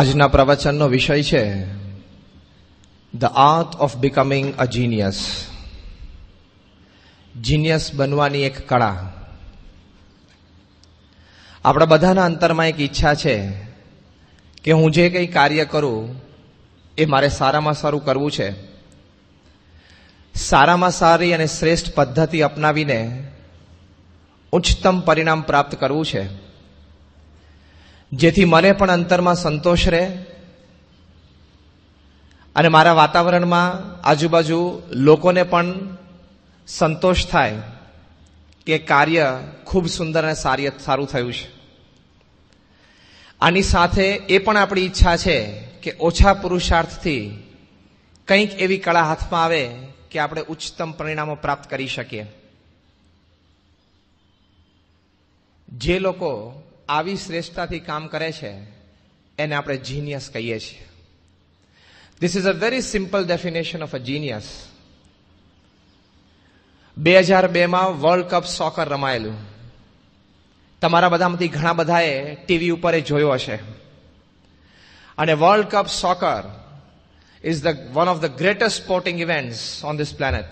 આજના પ્રવચનનો વિષય છે the art of becoming a genius genius બનવાની એક કળા આપણા બધાના અંતરમાં એક ઈચ્છા છે કે હું જે કંઈ કાર્ય કરું એ મારે સારામાં સારું કરવું છે સારામાં સારી અને શ્રેષ્ઠ પદ્ધતિ અપનાવીને ઉચ્ચતમ પરિણામ પ્રાપ્ત કરવું છે જેથી મને પણ અંતરમાં સંતોષ રહે અને મારા વાતાવરણમાં આજુબાજુ લોકોને પણ સંતોષ થાય કે કાર્ય ખૂબ સુંદર અને સારી સારું થયું છે આની સાથે એ પણ આપણી ઈચ્છા છે કે ઓછા પુરુષાર્થથી કંઈક એવી કળા હાથમાં આવે કે આપણે ઉચ્ચતમ પરિણામો પ્રાપ્ત કરી શકીએ જે લોકો આવી શ્રેષ્ઠતાથી કામ કરે છે એને આપણે જીનિયસ કહીએ છીએ this is a very simple definition of a genius બે હજાર બેમાં વર્લ્ડ કપ સોકર રમાયેલું તમારા બધામાંથી ઘણા બધાએ ટીવી ઉપર એ જોયો હશે અને world cup soccer is the one of the greatest sporting events on this planet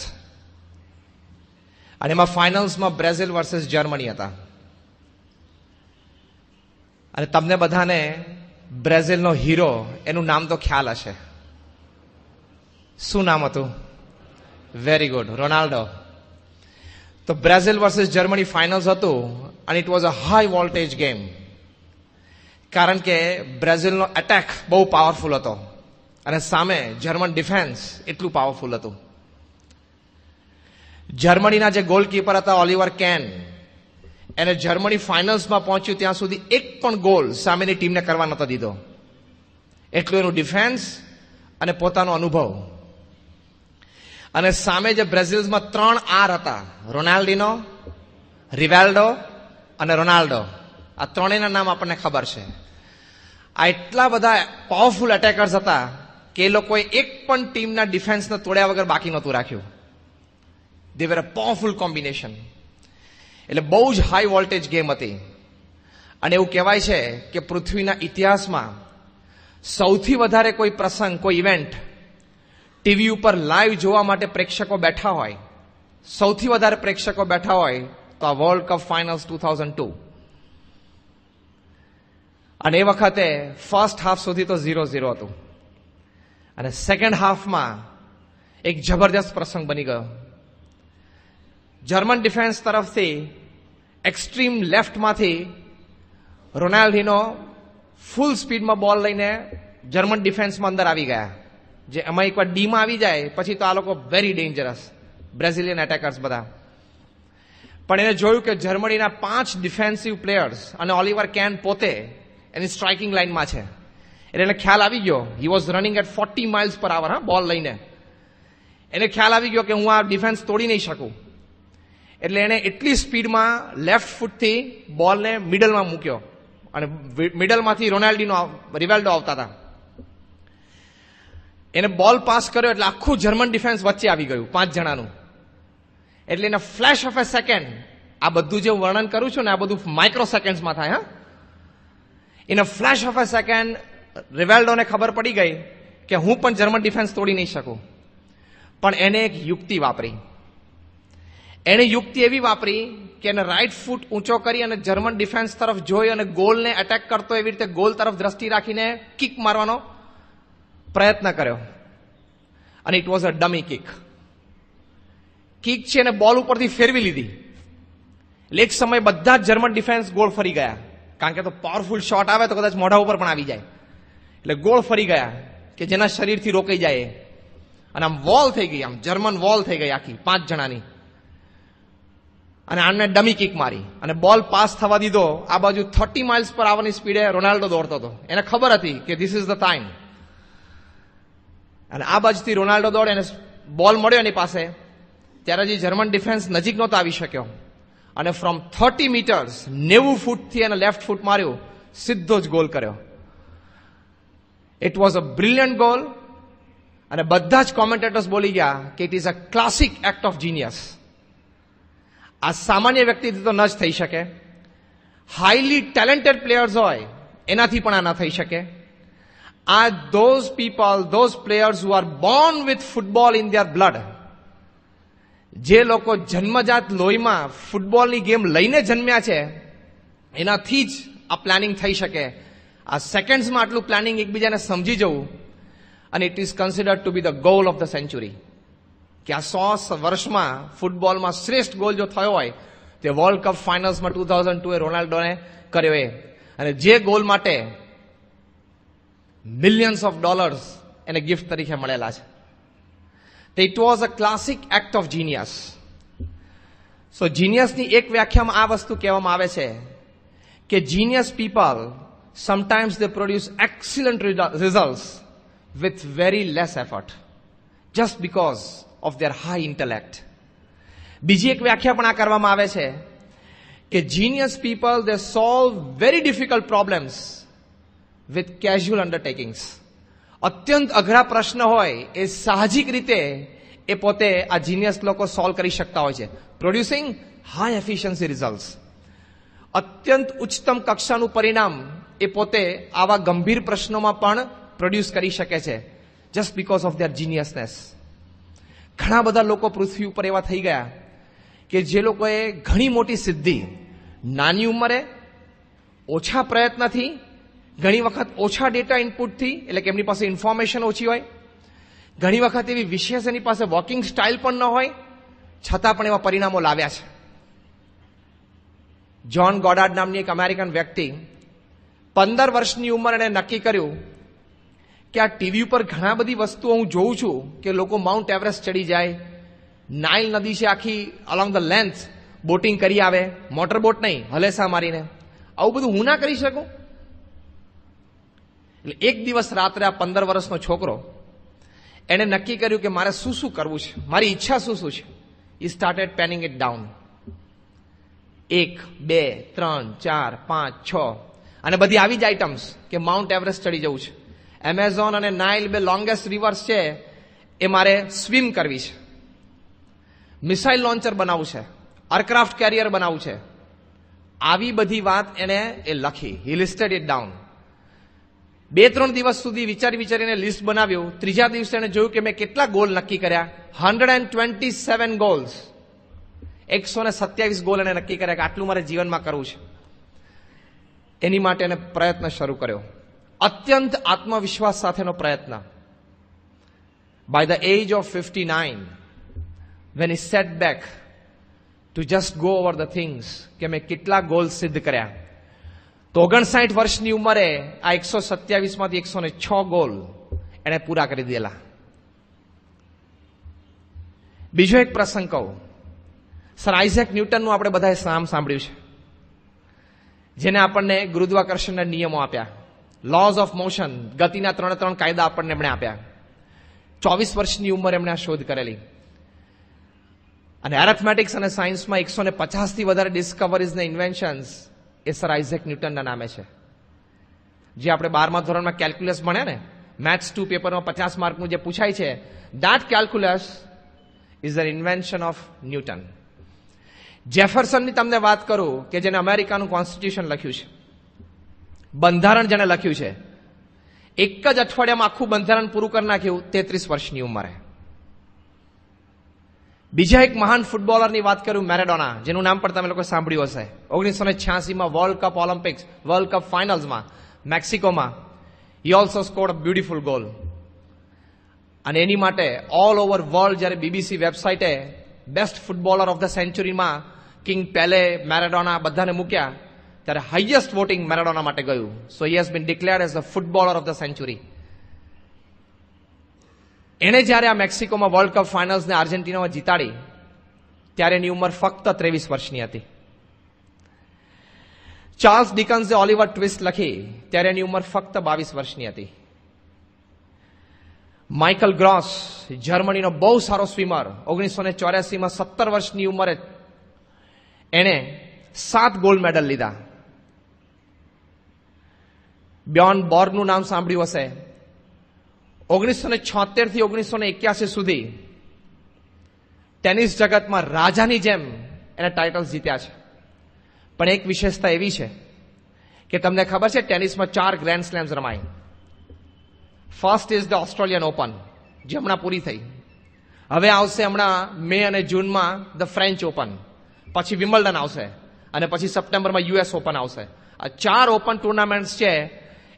અને એમાં ફાઇનલ્સમાં બ્રેઝિલ વર્સેસ જર્મની હતા અને તમને બધાને બ્રેઝિલનો હીરો એનું નામ તો ખ્યાલ હશે શું નામ હતું વેરી ગુડ રોનાલ્ડો તો બ્રેઝિલ વર્સિસ જર્મની ફાઇનલ્સ હતું અને it was a high voltage game કારણ કે બ્રેઝિલનો એટેક બહુ પાવરફુલ હતો અને સામે જર્મન ડિફેન્સ એટલું પાવરફુલ હતું જર્મનીના જે ગોલકીપર હતા ઓલિવર કેન એને જર્મની ફાઇનલ્સમાં પહોંચ્યું ત્યાં સુધી એક પણ ગોલ સામેની ટીમને કરવા નહોતો દીધો એટલું એનું ડિફેન્સ અને પોતાનો અનુભવ અને સામે જે બ્રેઝિલ્સમાં ત્રણ આર હતા રોનાલ્ડિનો રિવેલ્ડો અને રોનાલ્ડો આ ત્રણેયના નામ આપણને ખબર છે આ એટલા બધા પાવરફુલ એટેકર્સ હતા કે એ લોકોએ એક પણ ટીમના ડિફેન્સને તોડ્યા વગર બાકી નહોતું રાખ્યું દે વેર અ પાવરફુલ કોમ્બિનેશન એટલે બહુ જ હાઈ વોલ્ટેજ ગેમ હતી અને એવું કહેવાય છે કે પૃથ્વીના ઇતિહાસમાં સૌથી વધારે કોઈ પ્રસંગ કોઈ ઇવેન્ટ ટીવી ઉપર લાઈવ જોવા માટે પ્રેક્ષકો બેઠા હોય સૌથી વધારે પ્રેક્ષકો બેઠા હોય તો આ world cup finals two thousand two અને એ વખતે ફર્સ્ટ હાફ સુધી તો ઝીરો ઝીરો હતું અને સેકન્ડ હાફમાં એક જબરદસ્ત પ્રસંગ બની ગયો જર્મન ડિફેન્સ તરફથી એક્સ્ટ્રીમ લેફ્ટમાંથી રોનાલ્ડીનો ફૂલ સ્પીડમાં બોલ લઈને જર્મન ડિફેન્સમાં અંદર આવી ગયા જે એમાં એકવાર ડીમાં આવી જાય પછી તો આ લોકો વેરી ડેન્જરસ બ્રેઝિલિયન એટેકર્સ બધા પણ એને જોયું કે જર્મનીના પાંચ ડિફેન્સિવ પ્લેયર્સ અને ઓલિવર કેન પોતે એની સ્ટ્રાઇકિંગ લાઇનમાં છે એટલે એને ખ્યાલ આવી ગયો he was running at forty miles per hour હા બોલ લઈને એને ખ્યાલ આવી ગયો કે હું આ ડિફેન્સ તોડી નહીં શકું એટલે એણે એટલી સ્પીડમાં લેફ્ટ ફૂટથી બોલને મિડલમાં મૂક્યો અને મિડલમાંથી રોનાલ્ડીનો રિવાલ્ડો આવતા હતા એને બોલ પાસ કર્યો એટલે આખું જર્મન ડિફેન્સ વચ્ચે આવી ગયું પાંચ જણાનું એટલે એને ફ્લેશ ઓફ એ સેકન્ડ આ બધું જે વર્ણન કરું છું ને આ બધું માઇક્રો સેકન્ડમાં થાય હા એને ફ્લેશ ઓફ એ સેકન્ડ રિવાલ્ડોને ખબર પડી ગઈ કે હું પણ જર્મન ડિફેન્સ તોડી નહીં શકું પણ એને એક યુક્તિ વાપરી એણે યુક્તિ એવી વાપરી કે એને રાઈટ ફૂટ ઊંચો કરી અને જર્મન ડિફેન્સ તરફ જોઈ અને ગોલને એટેક કરતો એવી રીતે ગોલ તરફ દ્રષ્ટિ રાખીને કિક મારવાનો પ્રયત્ન કર્યો અને it was a dummy kick kick છે એને બોલ ઉપરથી ફેરવી લીધી એટલે એક સમયે બધા જ જર્મન ડિફેન્સ ગોળ ફરી ગયા કારણ કે તો પાવરફુલ શોટ આવે તો કદાચ મોઢા ઉપર પણ આવી જાય એટલે ગોળ ફરી ગયા કે જેના શરીરથી રોકાઈ જાય અને આમ વોલ થઈ ગઈ આમ જર્મન વોલ થઈ ગઈ આખી પાંચ જણાની અને આને ડમી કિક મારી અને બોલ પાસ થવા દીધો આ બાજુ થર્ટી માઇલ્સ પર આવવાની સ્પીડે રોનાલ્ડો દોડતો હતો એને ખબર હતી કે ધીસ ઇઝ ધ ટાઈમ અને આ બાજુથી રોનાલ્ડો દોડે એને બોલ મળ્યો એની પાસે ત્યારે હજી જર્મન ડિફેન્સ નજીક નહોતો આવી શક્યો અને ફ્રોમ થર્ટી મીટર્સ નેવું ફૂટથી એને લેફ્ટ ફૂટ માર્યું સીધો જ ગોલ કર્યો it was a brilliant goal અને બધા જ કોમેન્ટેટર્સ બોલી ગયા કે it is a classic act of genius આ સામાન્ય વ્યક્તિથી તો ન જ થઈ શકે હાઈલી ટેલેન્ટેડ પ્લેયર્સ હોય એનાથી પણ આ ના થઈ શકે આ those people those players who are born with football in their blood જે લોકો જન્મજાત લોહીમાં ફૂટબોલની ગેમ લઈને જન્મ્યા છે એનાથી જ આ પ્લાનિંગ થઈ શકે આ સેકન્ડ્સમાં આટલું પ્લાનિંગ એકબીજાને સમજી જવું અને it is considered to be the goal of the century કે આ સો વર્ષમાં ફૂટબોલમાં શ્રેષ્ઠ ગોલ જો થયો હોય તે વર્લ્ડ કપ ફાઇનલ્સમાં ટુ થાઉઝન્ડ ટુ એ રોનાલ્ડોને કર્યો એ અને જે ગોલ માટે મિલિયન્સ ઓફ ડોલર્સ એને ગિફ્ટ તરીકે મળેલા છે તે it was a classic act of genius so જીનિયસની એક વ્યાખ્યામાં આ વસ્તુ કહેવામાં આવે છે કે genius people sometimes they produce excellent result with very less effort just because of their high intellect બીજી એક વ્યાખ્યા પણ આ કરવામાં આવે છે કે genius people they solve very difficult problems with casual undertakings અત્યંત અઘરા પ્રશ્ન હોય એ સાહજિક રીતે એ પોતે આ જીનિયસ લોકો સોલ્વ કરી શકતા હોય છે પ્રોડ્યુસિંગ હાઈ એફિશિયન્સી રિઝલ્ટ અત્યંત ઉચ્ચતમ કક્ષાનું પરિણામ એ પોતે આવા ગંભીર પ્રશ્નોમાં પણ પ્રોડ્યુસ કરી શકે છે just because of their geniusness ઘણા બધા લોકો પૃથ્વી ઉપર એવા થઈ ગયા કે જે લોકોએ ઘણી મોટી સિદ્ધિ નાની ઉંમરે ઓછા પ્રયત્નથી ઘણી વખત ઓછા ડેટા ઇનપુટથી એટલે કે એમની પાસે ઇન્ફોર્મેશન ઓછી હોય ઘણી વખત એવી વિશેષ એની પાસે વોકિંગ સ્ટાઇલ પણ ન હોય છતાં પણ એવા પરિણામો લાવ્યા છે જ્હોન ગોડાર્ડ નામની એક અમેરિકન વ્યક્તિ પંદર વર્ષની ઉંમર એણે નક્કી કર્યું કે આ ટીવી ઉપર ઘણા બધી વસ્તુઓ હું જોઉં છું કે લોકો માઉન્ટ એવરેસ્ટ ચડી જાય નાઇલ નદી છે આખી અલોંગ ધ લેન્થ બોટિંગ કરી આવે મોટર બોટ નહીં હલેસા મારીને આવું બધું હું ના કરી શકું એટલે એક દિવસ રાત્રે આ પંદર વર્ષનો છોકરો એણે નક્કી કર્યું કે મારે શું શું કરવું છે મારી ઈચ્છા શું શું છે he started penning it down એક બે ત્રણ ચાર પાંચ છ અને બધી આવી જ આઇટમ્સ કે માઉન્ટ એવરેસ્ટ ચડી જવું છે એમેઝોન અને નાઇલ બે લોંગેસ્ટ રિવર્સ છે એ મારે સ્વિમ કરવી છે મિસાઇલ લોન્ચર બનાવવું છે એરક્રાફ્ટ કેરિયર બનાવવું છે આવી બધી વાત એણે એ લખી હી લિસ્ટેડ ઇટ ડાઉન બે ત્રણ દિવસ સુધી વિચારી વિચારીને લિસ્ટ બનાવ્યું ત્રીજા દિવસે એણે જોયું કે મેં કેટલા ગોલ નક્કી કર્યા hundred and twenty seven goals એકસો ને સત્યાવીસ ગોલ એણે નક્કી કર્યા કે આટલું મારે જીવનમાં કરવું છે એની માટે એને પ્રયત્ન શરૂ કર્યો અત્યંત આત્મવિશ્વાસ સાથેનો પ્રયત્ન by the age of fifty nine when is set back to just go over the things કે મેં કેટલા ગોલ સિદ્ધ કર્યા તો ઓગણસાઠ વર્ષની ઉંમરે આ એકસો સત્યાવીસમાંથી એકસો ને છ ગોલ એણે પૂરા કરી દેલા બીજો એક પ્રસંગ કહું સર આઇઝેક ન્યૂટનનું આપણે બધાએ નામ સાંભળ્યું છે જેને આપણને ગુરુદ્વાકર્ષણના નિયમો આપ્યા લોઝ ઓફ મોશન ગતિના ત્રણે ત્રણ કાયદા આપણને એમણે આપ્યા ચોવીસ વર્ષની ઉંમર એમણે આ શોધ કરેલી અને એરેથમેટિક્સ અને સાયન્સમાં એકસો ને પચાસથી વધારે ડિસ્કવરીઝ ને ઇન્વેન્શન્સ એ સર આઇઝેક ન્યૂટનના નામે છે જે આપણે બારમા ધોરણમાં કેલ્ક્યુલસ ભણ્યા ને મેથ્સ ટુ પેપરમાં પચાસ માર્કનું જે પૂછાય છે that calculus is a invention of Newton જેફરસનની તમને વાત કરું કે જેને અમેરિકાનું કોન્સ્ટિટ્યુશન લખ્યું છે બંધારણ જેણે લખ્યું છે એક જ અઠવાડિયામાં આખું બંધારણ પૂરું કરી નાખ્યું તેત્રીસ વર્ષની ઉંમરે બીજા એક મહાન ફૂટબોલરની વાત કરું મેરેડોના જેનું નામ પણ તમે લોકો સાંભળ્યું હશે ઓગણીસો ને છ્યાસીમાં world cup Olympics world cup ફાઇનલ્સમાં મેક્સિકોમાં he also scored beautiful goal અને એની માટે ઓલ ઓવર વર્લ્ડ જ્યારે બીબીસી વેબસાઇટે બેસ્ટ ફૂટબોલર ઓફ ધ સેન્ચુરીમાં કિંગ પેલે મેરેડોના બધાને મૂક્યા ત્યારે હાઈએસ્ટ વોટિંગ મેરાડોના માટે ગયું so he has been declared as the footballer of the century એણે જ્યારે આ મેક્સિકોમાં વર્લ્ડ કપ ફાઇનલ્સને આર્જેન્ટિનામાં જીતાડી ત્યારે એની ઉંમર ફક્ત ત્રેવીસ વર્ષની હતી ચાર્લ્સ ડિકન્સે ઓલિવર ટ્વિસ્ટ લખી ત્યારે એની ઉંમર ફક્ત બાવીસ વર્ષની હતી માઇકલ ગ્રોસ જર્મનીનો બહુ સારો સ્વિમર ઓગણીસો ને ચોર્યાસીમાં સત્તર વર્ષની ઉંમરે એણે સાત ગોલ્ડ મેડલ લીધા બ્યોન બોર્ગનું નામ સાંભળ્યું હશે ઓગણીસો ને છોતેરથી ઓગણીસો ને એક્યાસી સુધી ટેનિસ જગતમાં રાજાની જેમ એને ટાઇટલ્સ જીત્યા છે પણ એક વિશેષતા એવી છે કે તમને ખબર છે ટેનિસમાં ચાર ગ્રેન્ડ સ્લેમ્સ રમાય first is the Australian Open જે હમણાં પૂરી થઈ હવે આવશે હમણાં મે અને જૂનમાં ધ ફ્રેન્ચ ઓપન પછી વિમલ્ડન આવશે અને પછી સપ્ટેમ્બરમાં યુએસ ઓપન આવશે આ ચાર ઓપન ટુર્નામેન્ટ્સ છે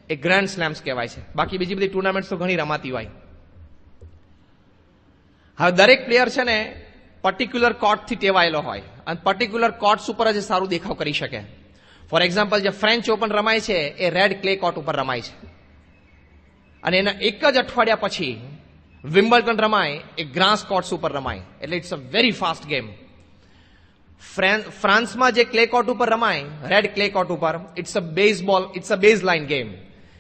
એ ગ્રાન્ડ સ્લેમ્સ કહેવાય છે બાકી બીજી બધી ટુર્નામેન્ટ્સ તો ઘણી રમાતી હોય હવે દરેક પ્લેયર છે ને પર્ટિક્યુલર કોર્ટથી ટેવાયેલો હોય અને પર્ટિક્યુલર કોર્ટ્સ ઉપર જ સારું દેખાવ કરી શકે ફોર એક્ઝામ્પલ જે ફ્રેન્ચ ઓપન રમાય છે એ રેડ ક્લે કોર્ટ ઉપર રમાય છે અને એના એક જ અઠવાડિયા પછી વિમ્બલ્ટન રમાય એ ગ્રાસ કોર્ટ્સ ઉપર રમાય એટલે it's a very fast game ફ્રાન્સમાં જે ક્લે કોર્ટ ઉપર રમાય રેડ ક્લે કોર્ટ ઉપર it's a base ball it's a base line game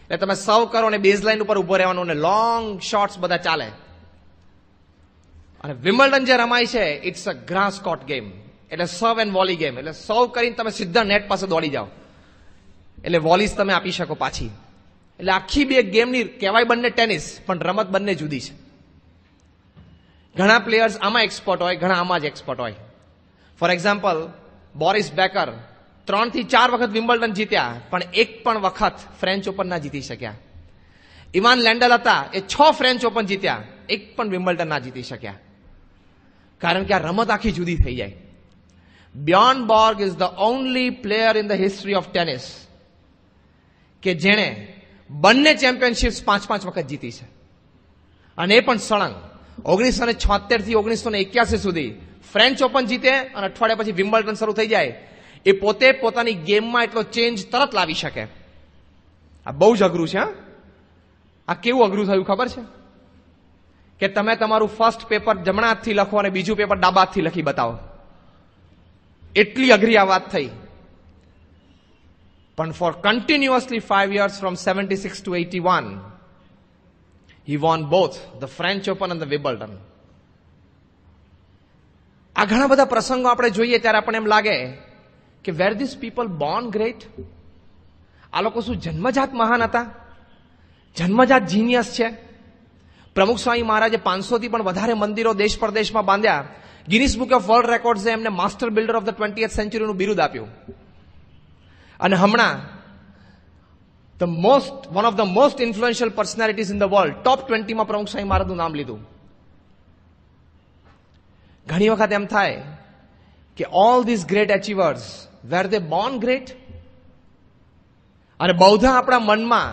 એટલે તમે સૌ કરો અને બેઝલાઇન ઉપર ઉભો રહેવાનું અને લોંગ શોર્ટ્સ બધા ચાલે અને વિમલ્ડન જે રમાય છે it's a grass court game એટલે સર્વ એન્ડ વોલી ગેમ એટલે સર્વ કરીને તમે સીધા નેટ પાસે દોડી જાઓ એટલે વોલીસ તમે આપી શકો પાછી એટલે આખી બે ગેમની કહેવાય બંને ટેનિસ પણ રમત બંને જુદી છે ઘણા પ્લેયર્સ આમાં એક્સપર્ટ હોય ઘણા આમાં જ એક્સપર્ટ હોય ફોર એક્ઝામ્પલ બોરિસ બેકર ત્રણ થી ચાર વખત વિમ્બલ્ડન જીત્યા પણ એક પણ વખત ફ્રેન્ચ ઓપન ના જીતી શક્યા ઇવાન લેન્ડલ હતા એ છ ફ્રેન્ચ ઓપન જીત્યા એક પણ વિમ્બલ્ડન ના જીતી શક્યા કારણ કે આ રમત આખી જુદી થઈ જાય Bjorn Borg is the only player in the history of tennis કે જેણે બંને ચેમ્પિયનશિપ્સ પાંચ પાંચ વખત જીતી છે અને એ પણ સળંગ ઓગણીસો ને છોતેર થી ઓગણીસો ને એક્યાસી સુધી ફ્રેન્ચ ઓપન જીતે અને અઠવાડિયા પછી વિમ્બલ્ટન શરૂ થઈ જાય એ પોતે પોતાની ગેમમાં એટલો ચેન્જ તરત લાવી શકે આ બહુ જ અઘરું છે આ કેવું અઘરું થયું ખબર છે કે તમે તમારું ફર્સ્ટ પેપર જમણા હાથથી લખો અને બીજું પેપર ડાબા હાથથી લખી બતાવો એટલી અઘરી આ વાત થઈ પણ four continuously five years from seventy six to eighty one he won both the French Open અને ધ વિબલ્ટન આ ઘણા બધા પ્રસંગો આપણે જોઈએ ત્યારે આપણને એમ લાગે કે were this people born great આ લોકો શું જન્મજાત મહાન હતા જન્મજાત જીનિયસ છે પ્રમુખ સ્વામી મહારાજે પાંચસોથી પણ વધારે મંદિરો દેશ પરદેશમાં બાંધ્યા ગિનિસ બુક ઓફ વર્લ્ડ રેકોર્ડ્સે એમને master builder of the twenty સેન્ચુરીનું બિરુદ આપ્યું અને હમણાં the most one of the most influential personalities in the world top ટ્વેન્ટીમાં પ્રમુખ સ્વામી મહારાજનું નામ લીધું ઘણી વખત એમ થાય કે all this great achievers were they born great અને બૌદ્ધ આપણા મનમાં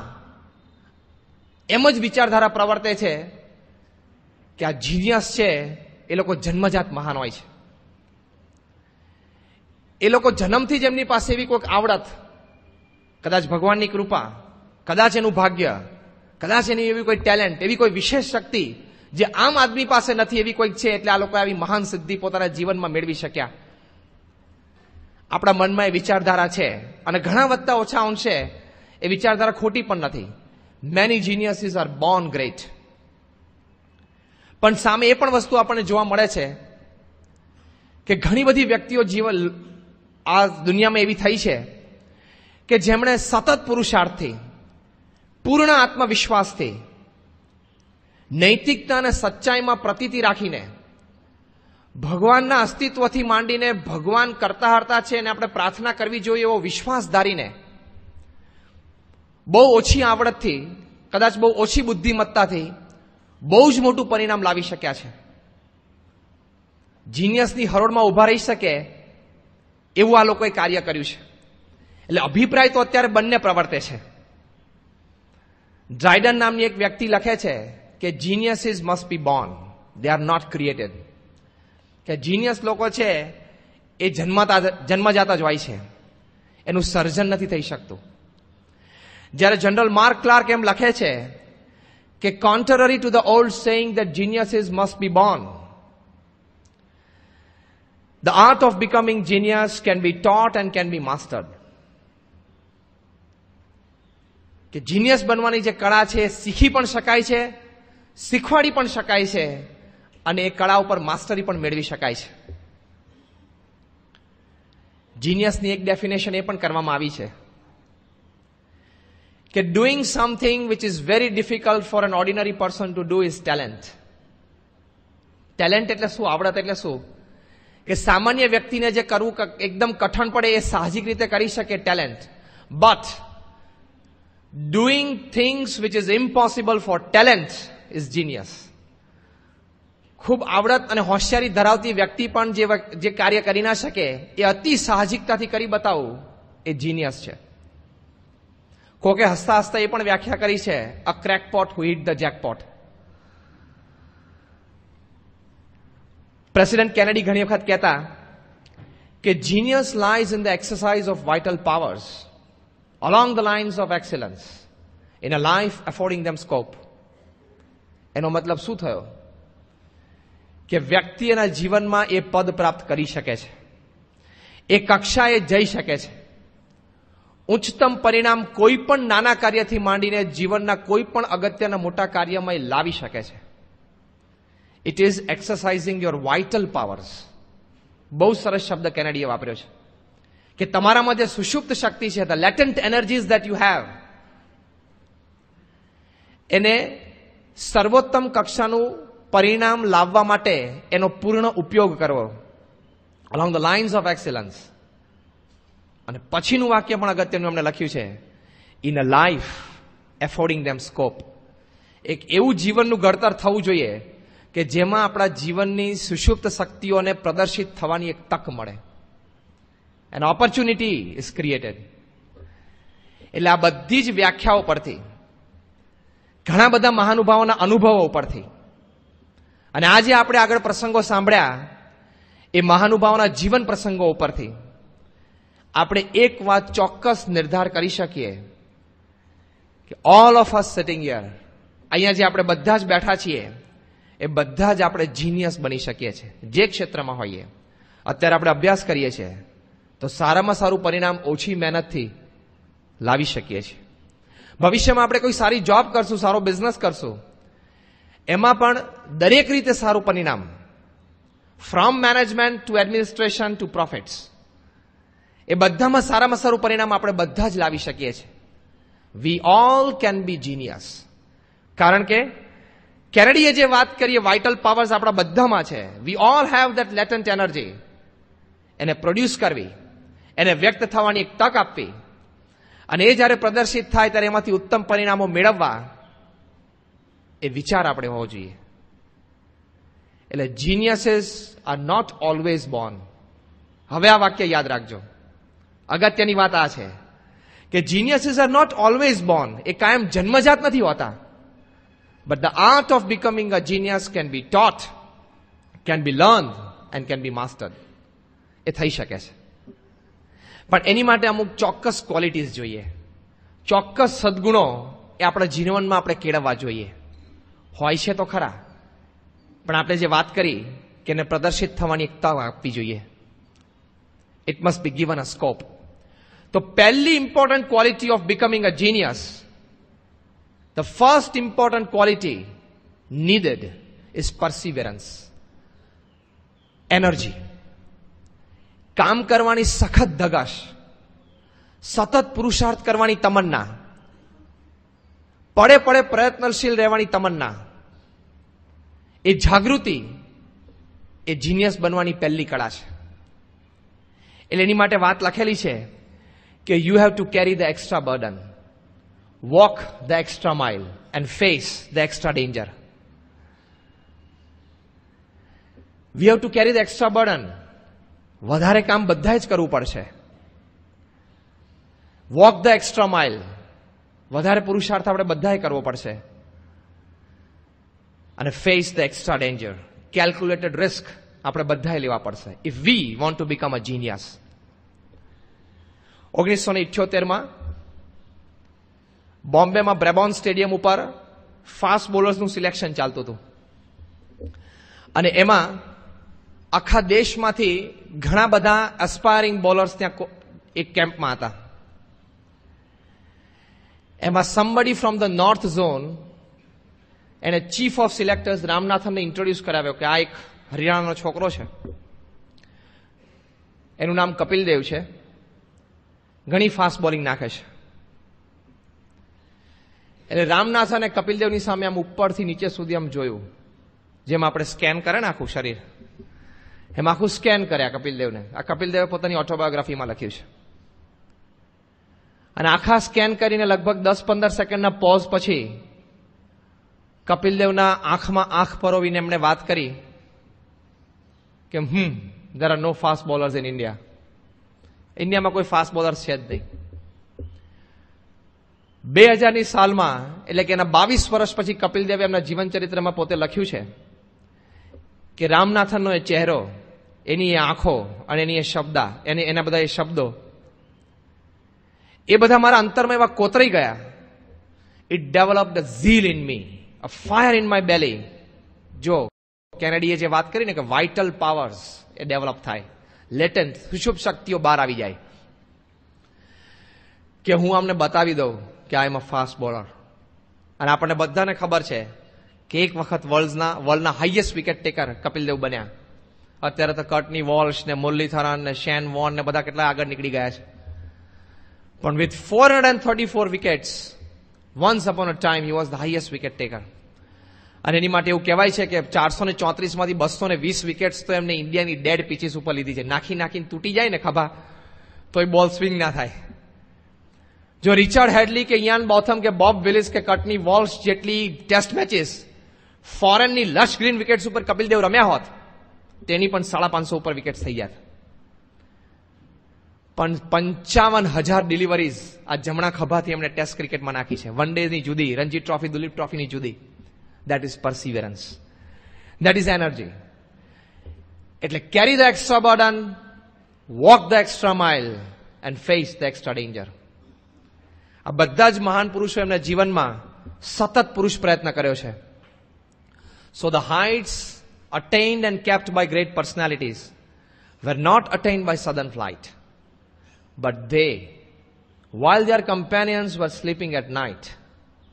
એમ જ વિચારધારા પ્રવર્તે છે કે આ જીનિયસ છે એ લોકો જન્મજાત મહાન હોય છે એ લોકો જન્મથી જ એમની પાસે એવી કોઈક આવડત કદાચ ભગવાનની કૃપા કદાચ એનું ભાગ્ય કદાચ એની એવી કોઈ ટેલેન્ટ એવી કોઈ વિશેષ શક્તિ જે આમ આદમી પાસે નથી એવી કોઈક છે એટલે આ લોકો આવી મહાન સિદ્ધિ પોતાના જીવનમાં મેળવી શક્યા આપણા મનમાં એ વિચારધારા છે અને ઘણા વધતા ઓછા અંશે એ વિચારધારા ખોટી પણ નથી many geniuses are born great પણ સામે એ પણ વસ્તુ આપણને જોવા મળે છે કે ઘણી બધી વ્યક્તિઓ જીવન આ દુનિયામાં એવી થઈ છે કે જેમણે સતત પુરુષાર્થથી પૂર્ણ આત્મવિશ્વાસથી નૈતિકતા અને સચ્ચાઈમાં પ્રતીતિ રાખીને ભગવાનના અસ્તિત્વથી માંડીને ભગવાન કરતા હરતા છે અને આપણે પ્રાર્થના કરવી જોઈએ એવો વિશ્વાસ ધારીને બહુ ઓછી આવડતથી કદાચ બહુ ઓછી બુદ્ધિમત્તાથી બહુ જ મોટું પરિણામ લાવી શક્યા છે જીનિયસની હરોળમાં ઊભા રહી શકે એવું આ લોકોએ કાર્ય કર્યું છે એટલે અભિપ્રાય તો અત્યારે બંને પ્રવર્તે છે ડ્રાઇડન નામની એક વ્યક્તિ લખે છે કે genius is must be born they are not created કે જીનિયસ લોકો છે એ જન્મતા જન્મજાતા જ હોય છે એનું સર્જન નથી થઈ શકતું જ્યારે જનરલ માર્ક ક્લાર્ક એમ લખે છે કે contrary to the old saying the genius is must be born the art of becoming genius can be taught and can be mastered કે જીનિયસ બનવાની જે કળા છે એ શીખી પણ શકાય છે શીખવાડી પણ શકાય છે અને એ કળા ઉપર માસ્ટરી પણ મેળવી શકાય છે જીનિયસની એક ડેફિનેશન એ પણ કરવામાં આવી છે કે doing something which is very difficult for an ordinary person to do is talent talent એટલે શું આવડત એટલે શું કે સામાન્ય વ્યક્તિને જે કરવું એકદમ કઠણ પડે એ સાહજિક રીતે કરી શકે talent but doing things which is impossible for talent is genius ખૂબ આવડત અને હોશિયારી ધરાવતી વ્યક્તિ પણ જે જે કાર્ય કરી ના શકે એ અતિ સાહજિકતાથી કરી બતાવવું એ જીનિયસ છે કોકે હસતા હસતા એ પણ વ્યાખ્યા કરી છે a crackpot who hit the jackpot president Kennedy ઘણી વખત કહેતા કે genius lies in the exercise of vital powers along the lines of excellence in a life affording them scope એનો મતલબ શું થયો કે વ્યક્તિ એના જીવનમાં એ પદ પ્રાપ્ત કરી શકે છે એ કક્ષાએ જઈ શકે છે ઉચ્ચતમ પરિણામ કોઈ પણ નાના કાર્યથી માંડીને જીવનના કોઈ પણ અગત્યના મોટા કાર્યમાં એ લાવી શકે છે it is exercising your vital powers બહુ સરસ શબ્દ કેનેડીએ વાપર્યો છે કે તમારામાં જે સુષુપ્ત શક્તિ છે the latent energies that you have એને સર્વોત્તમ કક્ષાનું પરિણામ લાવવા માટે એનો પૂર્ણ ઉપયોગ કરવો along the lines of excellence અને પછીનું વાક્ય પણ અગત્યનું એમણે લખ્યું છે in a life affording them scope એક એવું જીવનનું ઘડતર થવું જોઈએ કે જેમાં આપણા જીવનની સુષુપ્ત શક્તિઓને પ્રદર્શિત થવાની એક તક મળે એન ઓપોર્ચ્યુનિટી ઇઝ ક્રિએટેડ એટલે આ બધી જ વ્યાખ્યાઓ પરથી ઘણા બધા મહાનુભાવોના અનુભવો પરથી અને આજે આપણે આગળ પ્રસંગો સાંભળ્યા એ મહાનુભાવના જીવન પ્રસંગો ઉપરથી આપણે એક વાત ચોક્કસ નિર્ધાર કરી શકીએ કે all of us sitting here અહીંયા જે આપણે બધા જ બેઠા છીએ એ બધા જ આપણે જીનિયસ બની શકીએ છીએ જે ક્ષેત્રમાં હોઈએ અત્યારે આપણે અભ્યાસ કરીએ છીએ તો સારામાં સારું પરિણામ ઓછી મહેનતથી લાવી શકીએ છીએ ભવિષ્યમાં આપણે કોઈ સારી જોબ કરશું સારો બિઝનેસ કરશું એમાં પણ દરેક રીતે સારું પરિણામ from management to administration to profits એ બધામાં સારામાં સારું પરિણામ આપણે બધા જ લાવી શકીએ છીએ we all can be genius કારણ કે કેનેડીએ જે વાત કરીએ વાઇટલ પાવર્સ આપણા બધામાં છે we all have that latent energy એને પ્રોડ્યુસ કરવી એને વ્યક્ત થવાની એક તક આપવી અને એ જ્યારે પ્રદર્શિત થાય ત્યારે એમાંથી ઉત્તમ પરિણામો મેળવવા એ વિચાર આપણે હોવો જોઈએ એટલે geniuses are not always born હવે આ વાક્ય યાદ રાખજો અગત્યની વાત આ છે કે geniuses are not always born એ કાયમ જન્મજાત નથી હોતા but the art of becoming a genius can be taught can be learn and can be mastered એ થઈ શકે છે પણ એની માટે અમુક ચોક્કસ ક્વોલિટીઝ જોઈએ ચોક્કસ સદગુણો એ આપણા જીવનમાં આપણે કેળવવા જોઈએ હોય છે તો ખરા પણ આપણે જે વાત કરી કે એને પ્રદર્શિત થવાની એકતા આપવી જોઈએ it must be given a scope તો પહેલી important quality of becoming a genius the first important quality needed is perseverance energy કામ કરવાની સખત ધગશ સતત પુરુષાર્થ કરવાની તમન્ના પડે પડે પ્રયત્નશીલ રહેવાની તમન્ના એ જાગૃતિ એ જીનિયસ બનવાની પહેલી કળા છે એટલે એની માટે વાત લખેલી છે કે you have to carry the extra burden walk the extra mile and face the extra danger we have to carry the extra burden વધારે કામ બધાએ જ કરવું પડશે વોક ધ એક્સ્ટ્રા માઇલ વધારે પુરુષાર્થ આપણે બધાએ કરવો પડશે અને face the extra danger calculated risk આપણે બધાએ લેવા પડશે if we want to become a genius ઓગણીસો ને ઇઠ્યોતેરમાં બોમ્બેમાં બ્રેબોન સ્ટેડિયમ ઉપર ફાસ્ટ બોલર્સનું સિલેક્શન ચાલતું હતું અને એમાં આખા દેશમાંથી ઘણા બધા એસ્પાયરિંગ બોલર્સ ત્યાં એક કેમ્પમાં હતા એમાં somebody from the north zone એને ચીફ ઓફ સિલેક્ટર્સ રામનાથનને ઇન્ટ્રોડ્યુસ કરાવ્યો કે આ એક હરિયાણાનો છોકરો છે એનું નામ કપિલ દેવ છે ઘણી ફાસ્ટ બોલિંગ નાખે છે એટલે રામનાથને કપિલ દેવની સામે આમ ઉપરથી નીચે સુધી આમ જોયું જેમ આપણે સ્કેન કરે ને આખું શરીર એમ આખું સ્કેન કર્યા કપિલ દેવને આ કપિલ દેવે પોતાની ઓટોબાયોગ્રાફીમાં લખ્યું છે અને આખા સ્કેન કરીને લગભગ દસ પંદર સેકન્ડના પોઝ પછી કપિલદેવના આંખમાં આંખ પરોવીને એમણે વાત કરી કે હમ there are no fast bowlers in India ઇન્ડિયામાં કોઈ ફાસ્ટ બોલર્સ છે જ નહીં બે હજારની સાલમાં એટલે કે એના બાવીસ વર્ષ પછી કપિલદેવે એમના જીવન જીવનચરિત્રમાં પોતે લખ્યું છે કે રામનાથનનો એ ચહેરો એની એ આંખો અને એની એ શબ્દા એની એના બધા એ શબ્દો એ બધા મારા અંતરમાં એવા કોતરાઈ ગયા it developed zeal in me a fire in my belly જો કેનેડીએ જે વાત કરી ને કે વાઇટલ પાવર્સ એ ડેવલપ થાય લેટન સુષુપ શક્તિઓ બહાર આવી જાય કે હું આમને બતાવી દઉં કે આઈ એમ અ ફાસ્ટ બોલર અને આપણને બધાને ખબર છે કે એક વખત વર્લ્ડના વર્લ્ડના highest wicket taker Kapil Dev બન્યા અત્યારે તો કટની વોલ્સ ને મુરલીધરન ને શેન વોન ને બધા કેટલા આગળ નીકળી ગયા છે પણ with four But with 434 wickets, once upon a time he was the highest wicket taker. અને એની માટે એવું કહેવાય છે કે ચારસો ને ચોત્રીસમાંથી બસો ને વીસ વિકેટ્સ તો એમને ઇન્ડિયાની ડેડ પીચીસ ઉપર લીધી છે નાખી નાખીને તૂટી જાય ને ખભા તો એ બોલ સ્વિંગ ના થાય જો રિચર્ડ હેડલી કે યાન બોથમ કે બોબ વિલિસ કે કટની વોલ્સ જેટલી ટેસ્ટ મેચીસ ફોરેનની લશ ગ્રીન વિકેટ્સ ઉપર કપિલ દેવ રમ્યા હોત તેની પણ સાડા પાંચસો ઉપર વિકેટ્સ થઈ ગયા પણ પંચાવન હજાર ડિલિવરીઝ આ જમણા ખભાથી એમણે ટેસ્ટ ક્રિકેટમાં નાખી છે વન ડેની જુદી રણજી ટ્રોફી દુલીપ ટ્રોફીની જુદી that is perseverance that is energy એટલે carry the extra burden walk the extra mile and face the extra danger આ બધા જ મહાન પુરુષો એમને જીવનમાં સતત પુરુષ પ્રયત્ન કર્યો છે so the heights attend and kept by great personalities were not attend by sudden flight But they, while their companions were sleeping at night,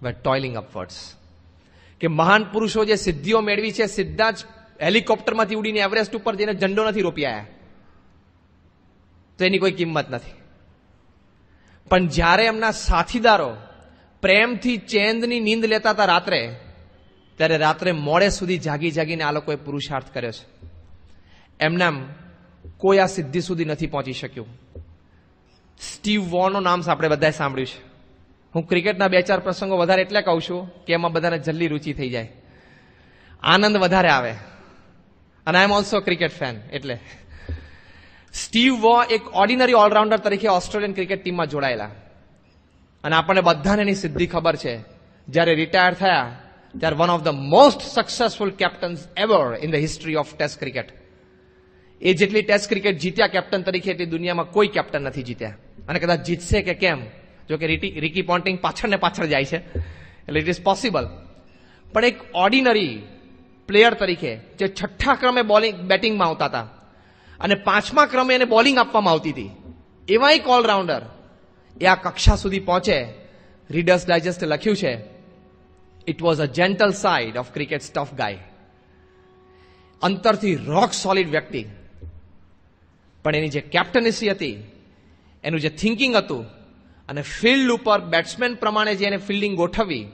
were toiling upwards. કે મહાન પુરુષો જે સિદ્ધિઓ મેળવી છે સીધા જ હેલિકોપ્ટરમાંથી ઉડીને એવરેસ્ટ ઉપર જઈને ઝંડો નથી રોપી આવ્યા તો એની કોઈ કિંમત નથી પણ જ્યારે એમના સાથીદારો પ્રેમથી ચેન્દની નીંદ લેતા હતા રાત્રે ત્યારે રાત્રે મોડે સુધી જાગી જાગીને આ લોકોએ પુરુષાર્થ કર્યો છે એમનામ કોઈ આ સિદ્ધિ સુધી નથી પહોંચી શક્યું સ્ટીવ વોનું નામ આપણે બધાએ સાંભળ્યું છે હું ક્રિકેટના બે ચાર પ્રસંગો વધારે એટલે કહું છું કે એમાં બધાને જલ્દી રુચિ થઈ જાય આનંદ વધારે આવે અને I am also cricket fan એટલે સ્ટીવ વો એક ઓર્ડિનરી ઓલરાઉન્ડર તરીકે ઓસ્ટ્રેલિયન ક્રિકેટ ટીમમાં જોડાયેલા અને આપણને બધાને એની સિદ્ધિ ખબર છે જ્યારે રિટાયર થયા ત્યારે one of the most successful captains ever in the history of test cricket એ જેટલી ટેસ્ટ ક્રિકેટ જીત્યા કેપ્ટન તરીકે એટલી દુનિયામાં કોઈ કેપ્ટન નથી જીત્યા અને કદાચ જીતશે કે કેમ જો કે રીટી રિકી પોન્ટિંગ પાછળ ને પાછળ જાય છે એટલે ઇટ ઇઝ પોસિબલ પણ એક ઓર્ડિનરી પ્લેયર તરીકે જે છઠ્ઠા ક્રમે બોલિંગ બેટિંગમાં આવતા હતા અને પાંચમા ક્રમે એને બોલિંગ આપવામાં આવતી હતી એવા એક ઓલરાઉન્ડર એ આ કક્ષા સુધી પહોંચે રીડર્સ ડાયજેસ્ટે લખ્યું છે it was a gentle side of cricket stuff guy અંતરથી રોક સોલિડ વ્યક્તિ પણ એની જે કેપ્ટનસી હતી એનું જે થિંકિંગ હતું અને ફિલ્ડ ઉપર બેટ્સમેન પ્રમાણે જે એને ફિલ્ડિંગ ગોઠવી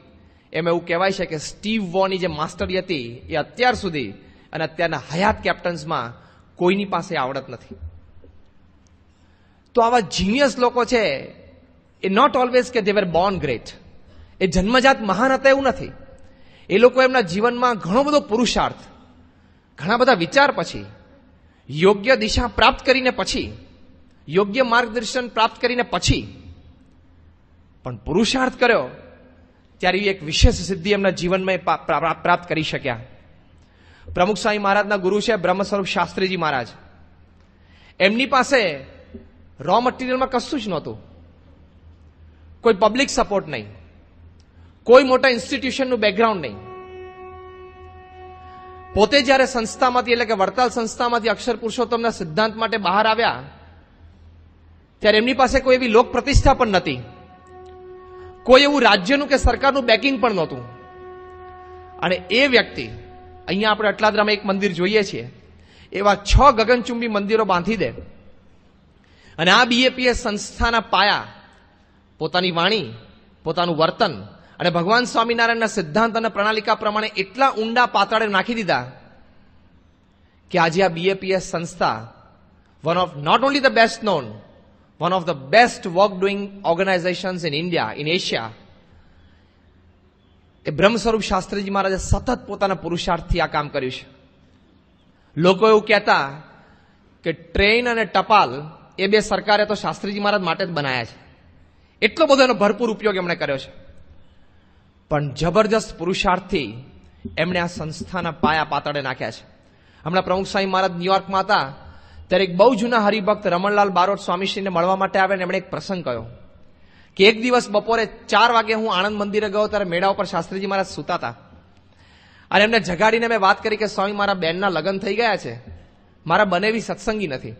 એમ એવું કહેવાય છે કે સ્ટીવ વોની જે માસ્ટરી હતી એ અત્યાર સુધી અને અત્યારના હયાત કેપ્ટન્સમાં કોઈની પાસે આવડત નથી તો આવા જીનિયસ લોકો છે એ નોટ ઓલવેઝ કે દે વેર બોર્ન ગ્રેટ એ જન્મજાત મહાન હતા એવું નથી એ લોકો એમના જીવનમાં ઘણો બધો પુરુષાર્થ ઘણા બધા વિચાર પછી યોગ્ય દિશા પ્રાપ્ત કરીને પછી યોગ્ય માર્ગદર્શન પ્રાપ્ત કરીને પછી પણ પુરુષાર્થ કર્યો ત્યારે એ એક વિશેષ સિદ્ધિ એમના જીવનમાં પ્રાપ્ત કરી શક્યા પ્રમુખ સ્વામી મહારાજના ગુરુ છે બ્રહ્મ સ્વરૂપ શાસ્ત્રીજી મહારાજ એમની પાસે રો મટીરિયલમાં કશું જ નહોતું કોઈ પબ્લિક સપોર્ટ નહીં કોઈ મોટા ઇન્સ્ટિટ્યુશનનું બેકગ્રાઉન્ડ નહીં પોતે જ્યારે સંસ્થામાંથી એટલે કે વડતાલ સંસ્થામાંથી અક્ષર પુરુષોત્તમના સિદ્ધાંત માટે બહાર આવ્યા ત્યારે એમની પાસે કોઈ એવી લોક પ્રતિષ્ઠા પણ નહોતી કોઈ એવું રાજ્યનું કે સરકારનું બેકિંગ પણ નહોતું અને એ વ્યક્તિ અહીંયા આપણે અટલાદરામાં એક મંદિર જોઈએ છીએ એવા છ ગગનચુંબી મંદિરો બાંધી દે અને આ બીએપીએ સંસ્થાના પાયા પોતાની વાણી પોતાનું વર્તન અને ભગવાન સ્વામિનારાયણના સિદ્ધાંત અને પ્રણાલિકા પ્રમાણે એટલા ઊંડા પાતાળે નાખી દીધા કે આજે આ બીએપીએસ સંસ્થા one of not only the best known one of the best work doing organizations in India, in Asia, એ બ્રહ્મસ્વરૂપ શાસ્ત્રીજી મહારાજે સતત પોતાના પુરુષાર્થથી આ કામ કર્યું છે લોકો એવું કહેતા કે ટ્રેન અને ટપાલ એ બે સરકારે તો શાસ્ત્રીજી મહારાજ માટે જ બનાવ્યા છે એટલો બધો એનો ભરપૂર ઉપયોગ એમણે કર્યો છે પણ જબરજસ્ત પુરુષાર્થથી એમણે આ સંસ્થાના પાયા પાતળે નાખ્યા છે હમણાં પ્રમુખ સ્વામી મહારાજ ન્યુયોર્કમાં હતા ત્યારે એક બહુ જૂના હરિભક્ત રમણલાલ બારોટ સ્વામીશ્રીને મળવા માટે આવે અને એમણે એક પ્રસંગ કહ્યો કે એક દિવસ બપોરે ચાર વાગે હું આણંદ મંદિરે ગયો ત્યારે મેળા ઉપર શાસ્ત્રીજી મારા સૂતા હતા અને એમને જગાડીને મેં વાત કરી કે સ્વામી મારા બેનના લગ્ન થઈ ગયા છે મારા બનેવી સત્સંગી નથી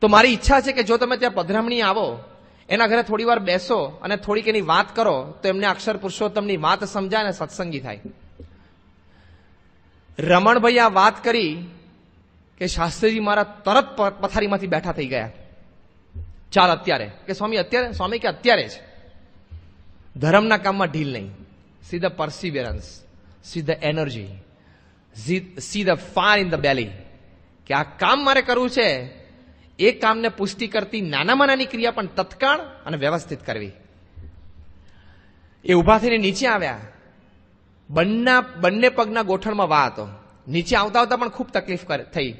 તો મારી ઈચ્છા છે કે જો તમે ત્યાં પધરામણી આવો એના ઘરે થોડી વાર બેસો અને થોડીક એની વાત કરો તો એમને અક્ષર પુરુષોત્તમની વાત સમજાય અને સત્સંગી થાય રમણભાઈ આ વાત કરી કે શાસ્ત્રીજી મારા તરત પથારીમાંથી બેઠા થઈ ગયા ચાલ અત્યારે કે સ્વામી અત્યારે સ્વામી કે અત્યારે જ ધર્મના કામમાં ઢીલ નહીં see the perseverance see the energy see the fire in the belly કે આ કામ મારે કરવું છે એ કામને પુષ્ટિ કરતી નાનામાં નાની ક્રિયા પણ તત્કાળ અને વ્યવસ્થિત કરવી એ ઊભા થઈને નીચે આવ્યા બંને બંને પગના ગોઠણમાં વા હતો નીચે આવતા આવતા પણ ખૂબ તકલીફ થઈ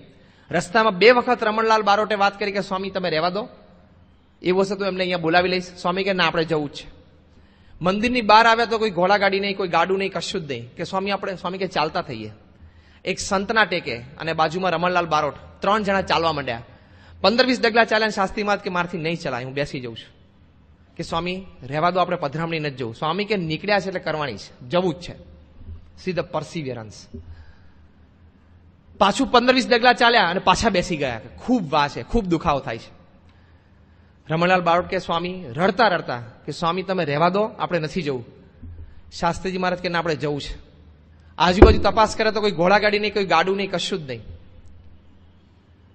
રસ્તામાં બે વખત રમણલાલ બારોટે વાત કરી કે સ્વામી તમે રહેવા દો એ વસ્તુ તો એમને અહીંયા બોલાવી લઈશ સ્વામી કે ના આપણે જવું છે મંદિરની બહાર આવ્યા તો કોઈ ઘોડા ગાડી નહીં કોઈ ગાડું નહીં કશું જ નહીં કે સ્વામી આપણે સ્વામી કે ચાલતા થઈએ એક સંતના ટેકે અને બાજુમાં રમણલાલ બારોટ ત્રણ જણા ચાલવા માંડ્યા પંદર વીસ ડગલા ચાલ્યા શાસ્ત્રી માત કે મારથી નહીં ચલાય હું બેસી જઉં છું કે સ્વામી રહેવા દો આપણે પધરામણી નથી જવું સ્વામી કે નીકળ્યા છે એટલે કરવાની છે જવું જ છે સી ધ પરસિવિયરન્સ પાછું પંદર વીસ ડગલા ચાલ્યા અને પાછા બેસી ગયા ખૂબ વા છે ખૂબ દુખાવો થાય છે રમણલાલ બારોટ કે સ્વામી રડતા રડતા કે સ્વામી તમે રહેવા દો આપણે નથી જવું શાસ્ત્રીજી મહારાજ કે ના આપણે જવું છે આજુબાજુ તપાસ કરે તો કોઈ ઘોડાગાડી નહીં કોઈ ગાડું નહીં કશું જ નહીં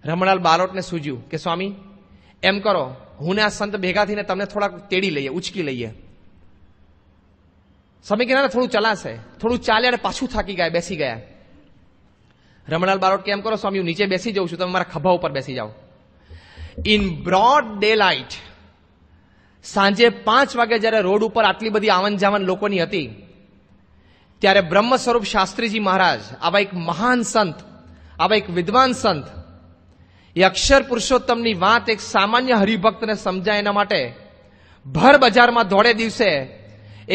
રમણલાલ બારોટને સૂજ્યું કે સ્વામી એમ કરો હું ને આ સંત ભેગા થઈને તમને થોડાક તેડી લઈએ ઉચકી લઈએ સ્વામી કે થોડું ચલાશે થોડું ચાલ્યા અને પાછું થાકી ગયા બેસી ગયા રમણાલ બારોટ કેમ કરો સ્વામી હું નીચે બેસી જાઉં છું તમે મારા ખભા ઉપર બેસી જાઓ ઇન બ્રોડ ડે લાઇટ સાંજે પાંચ વાગે જ્યારે રોડ ઉપર આટલી બધી આવન જાવન લોકોની હતી ત્યારે બ્રહ્મ સ્વરૂપ શાસ્ત્રીજી મહારાજ આવા એક મહાન સંત આવા એક વિદ્વાન સંત એ અક્ષર પુરુષોત્તમની વાત એક સામાન્ય હરિભક્તને સમજાય એના માટે ભર બજારમાં દોડે દિવસે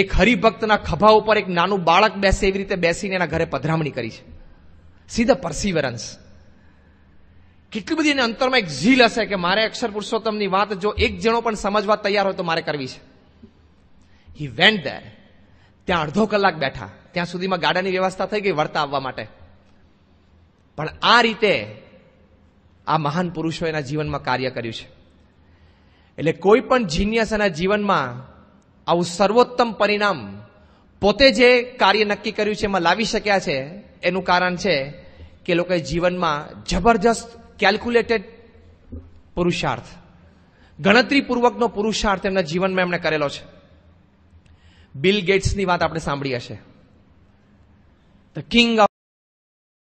એક હરિભક્તના ખભા ઉપર એક નાનું બાળક બેસે એવી રીતે બેસીને એના ઘરે પધરામણી કરી છે સી ધ પરસિવરન્સ કેટલી બધી એને અંતરમાં એક ઝીલ હશે કે મારે અક્ષર પુરુષોત્તમની વાત જો એક જણો પણ સમજવા તૈયાર હોય તો મારે કરવી છે હી વેન્ટ દેર ત્યાં અડધો કલાક બેઠા ત્યાં સુધીમાં ગાડાની વ્યવસ્થા થઈ ગઈ વર્તા આવવા માટે પણ આ રીતે આ મહાન પુરુષો એના જીવનમાં કાર્ય કર્યું છે એટલે કોઈ પણ જીનિયસ એના જીવનમાં આવું સર્વોત્તમ પરિણામ પોતે જે કાર્ય નક્કી કર્યું છે એમાં લાવી શક્યા છે એનું કારણ છે કે લોકોએ જીવનમાં જબરજસ્ત કેલ્ક્યુલેટેડ પુરુષાર્થ ગણતરીપૂર્વકનો પુરુષાર્થ એમના જીવનમાં એમણે કરેલો છે બિલ ગેટ્સની વાત આપણે સાંભળી હશે ધ કિંગ